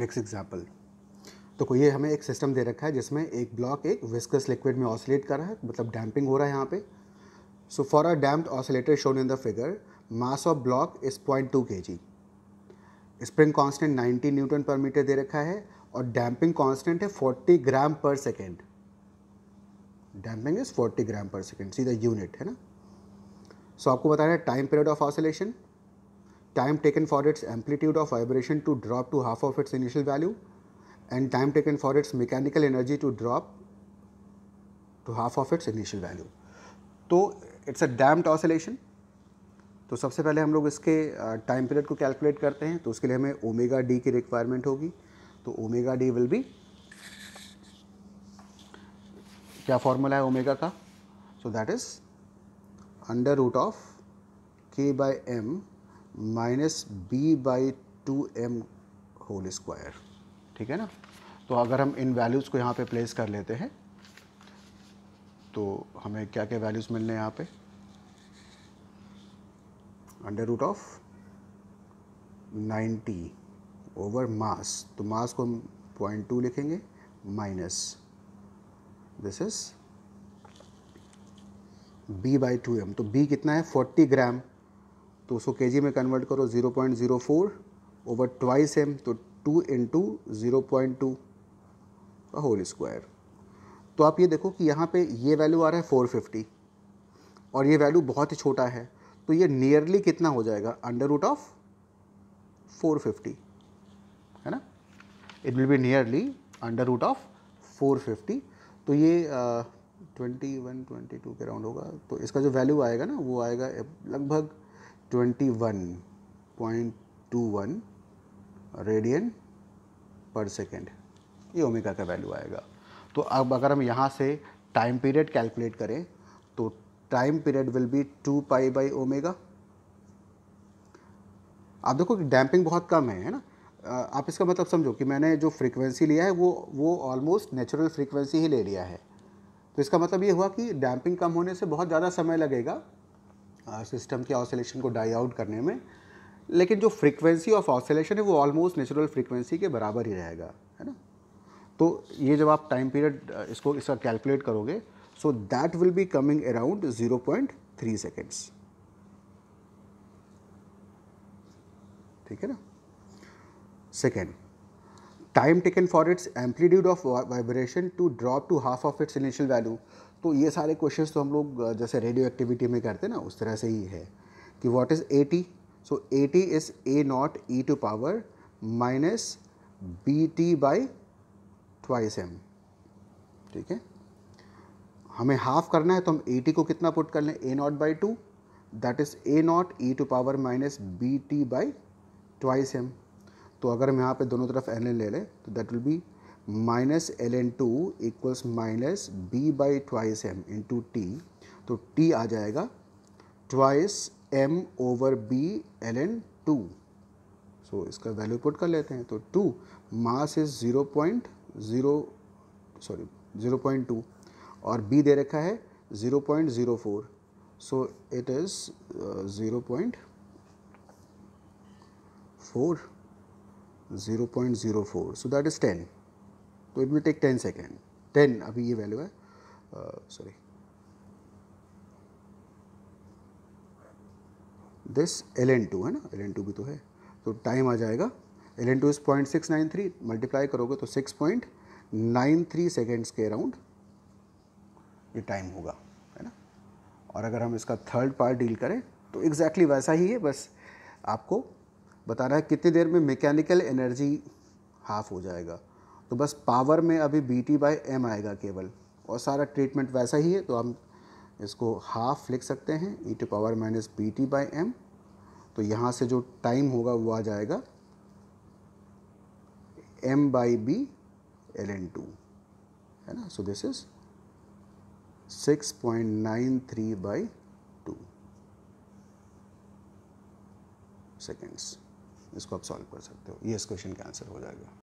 Next example तो कोई ये हमें एक सिस्टम दे रखा है जिसमें एक ब्लॉक एक विस्कस लिक्विड में ऑसिलेट कर रहा है मतलब डैम्पिंग हो रहा है यहाँ पे so for a damped oscillator shown in the figure mass of block is point two K G spring constant 90 newton per metre दे रखा है और डैम्पिंग कांस्टेंट है 40 ग्राम पर सेकेंड डैम्पिंग इज 40 ग्राम पर सेकेंड सीधा यूनिट है ना सो so, आपको बता रहा है time period of oscillation time taken for its amplitude of vibration to drop to half of its initial value and time taken for its mechanical energy to drop to half of its initial value. तो it's a damped oscillation तो सबसे पहले हम लोग इसके time period को calculate करते हैं तो उसके लिए हमें ओमेगा डी की रिक्वायरमेंट होगी तो ओमेगा डी विल बी क्या फॉर्मूला है ओमेगा का so that is under root of k by m minus b by two m whole square ठीक है ना तो अगर हम इन वैल्यूज़ को यहाँ पे प्लेस कर लेते हैं तो हमें क्या क्या वैल्यूज़ मिलने हैं यहाँ पे under root of 90 over mass तो मास को हम पॉइंट टू लिखेंगे minus this is b by two m तो बी कितना है 40 ग्राम तो उसको के में कन्वर्ट करो zero point zero four over twice m तो two into zero point two का होल स्क्वायर तो आप ये देखो कि यहाँ पे ये वैल्यू आ रहा है फोर फिफ्टी और ये वैल्यू बहुत ही छोटा है तो ये नियरली कितना हो जाएगा under root of four fifty है ना it will be nearly under root of four fifty तो ये ट्वेंटी वन ट्वेंटी टू के राउंड होगा तो इसका जो वैल्यू आएगा ना वो आएगा लगभग 21.21 रेडियन पर सेकेंड ये ओमेगा का वैल्यू आएगा तो अब अगर हम यहाँ से टाइम पीरियड कैलकुलेट करें तो time period will be two pi by omega आप देखो कि डैम्पिंग बहुत कम है है ना आप इसका मतलब समझो कि मैंने जो फ्रीक्वेंसी लिया है वो वो ऑलमोस्ट नेचुरल फ्रीक्वेंसी ही ले लिया है तो इसका मतलब ये हुआ कि डैम्पिंग कम होने से बहुत ज़्यादा समय लगेगा सिस्टम के ऑसोलेशन को डाई आउट करने में लेकिन जो फ्रीक्वेंसी ऑफ ऑसोलेशन है वो ऑलमोस्ट नेचुरल फ्रीक्वेंसी के बराबर ही रहेगा है ना तो ये जब आप टाइम पीरियड इसको इसका कैलकुलेट करोगे so that will be coming around 0.3 point seconds ठीक है ना second time taken for its amplitude of vibration to drop to half of its initial value तो ये सारे क्वेश्चन तो हम लोग जैसे रेडियो एक्टिविटी में करते हैं ना उस तरह से ही है कि what is a t so a t is a naught e to power minus b t by twice m ठीक है हमें हाफ करना है तो हम ए टी को कितना पुट कर लें a naught by two that is a naught e to power minus b t by twice m तो अगर हम यहाँ पे दोनों तरफ एल एन ले लें तो that will be minus l n two equals minus b by twice m into t तो टी आ जाएगा twice m over b l n two so इसका वैल्यू पुट कर लेते हैं तो to mass is zero point zero sorry zero point two और b दे रखा है zero point zero four so it is zero point four 0.04 so that is 10 तो इट विल टेक 10 सेकेंड 10 अभी ये वैल्यू है sorry this l n two है ना एल एन टू भी तो है तो टाइम आ जाएगा l n two is point six nine three multiply करोगे तो six point nine three seconds के अराउंड ये टाइम होगा है ना और अगर हम इसका थर्ड पार्ट डील करें तो एग्जैक्टली exactly वैसा ही है बस आपको बता रहा है कितनी देर में मैकेनिकल एनर्जी हाफ हो जाएगा तो बस पावर में अभी बी टी बाई एम आएगा केवल और सारा ट्रीटमेंट वैसा ही है तो हम इसको हाफ लिख सकते हैं e to power minus b t by m तो यहाँ से जो टाइम होगा वो आ जाएगा m by b l n two है ना so this is six point nine three by two seconds इसको आप सॉल्व कर सकते हो ये इस क्वेश्चन का आंसर हो जाएगा